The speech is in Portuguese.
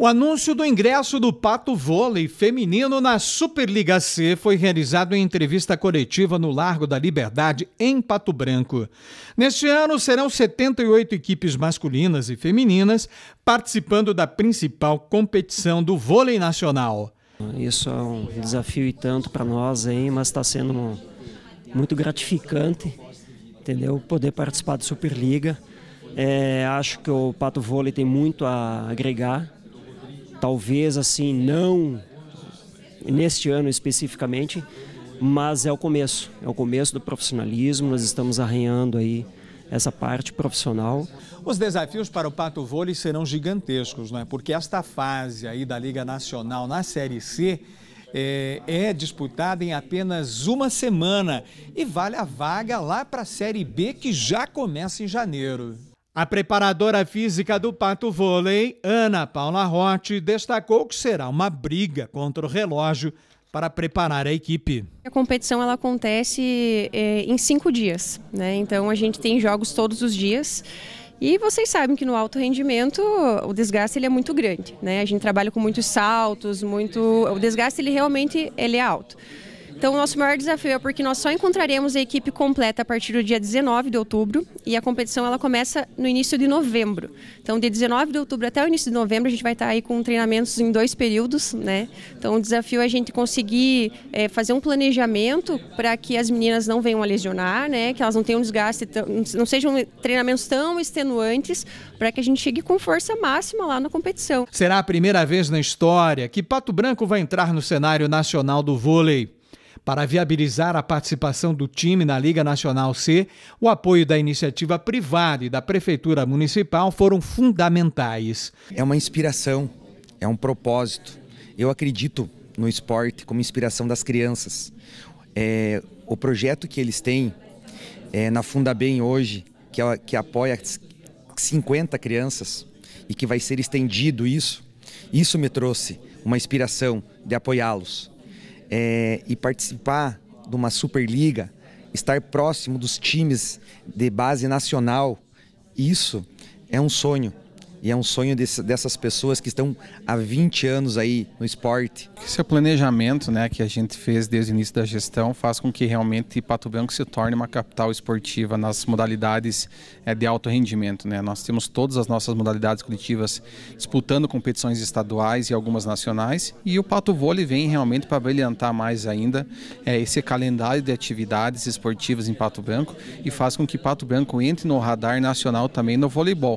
O anúncio do ingresso do Pato Vôlei feminino na Superliga C foi realizado em entrevista coletiva no Largo da Liberdade, em Pato Branco. Neste ano, serão 78 equipes masculinas e femininas participando da principal competição do vôlei nacional. Isso é um desafio e tanto para nós, hein, mas está sendo muito gratificante entendeu? poder participar da Superliga. É, acho que o Pato Vôlei tem muito a agregar talvez assim não neste ano especificamente, mas é o começo, é o começo do profissionalismo, nós estamos arranhando aí essa parte profissional. Os desafios para o Pato Vôlei serão gigantescos, né? porque esta fase aí da Liga Nacional na Série C é, é disputada em apenas uma semana e vale a vaga lá para a Série B que já começa em janeiro. A preparadora física do Pato Vôlei, Ana Paula Rotti, destacou que será uma briga contra o relógio para preparar a equipe. A competição ela acontece é, em cinco dias, né? então a gente tem jogos todos os dias. E vocês sabem que no alto rendimento o desgaste ele é muito grande, né? A gente trabalha com muitos saltos, muito, o desgaste ele realmente ele é alto. Então, o nosso maior desafio é porque nós só encontraremos a equipe completa a partir do dia 19 de outubro e a competição ela começa no início de novembro. Então, de 19 de outubro até o início de novembro, a gente vai estar tá aí com treinamentos em dois períodos, né? Então, o desafio é a gente conseguir é, fazer um planejamento para que as meninas não venham a lesionar, né? Que elas não tenham desgaste, não sejam treinamentos tão extenuantes, para que a gente chegue com força máxima lá na competição. Será a primeira vez na história que Pato Branco vai entrar no cenário nacional do vôlei. Para viabilizar a participação do time na Liga Nacional C, o apoio da iniciativa privada e da Prefeitura Municipal foram fundamentais. É uma inspiração, é um propósito. Eu acredito no esporte como inspiração das crianças. É, o projeto que eles têm é, na Fundabem hoje, que, é, que apoia 50 crianças e que vai ser estendido isso, isso me trouxe uma inspiração de apoiá-los é, e participar de uma Superliga, estar próximo dos times de base nacional, isso é um sonho. E é um sonho desse, dessas pessoas que estão há 20 anos aí no esporte. Esse é planejamento né, que a gente fez desde o início da gestão faz com que realmente Pato Branco se torne uma capital esportiva nas modalidades é, de alto rendimento. Né? Nós temos todas as nossas modalidades coletivas disputando competições estaduais e algumas nacionais. E o Pato Vôlei vem realmente para brilhantar mais ainda é, esse calendário de atividades esportivas em Pato Branco e faz com que Pato Branco entre no radar nacional também no voleibol.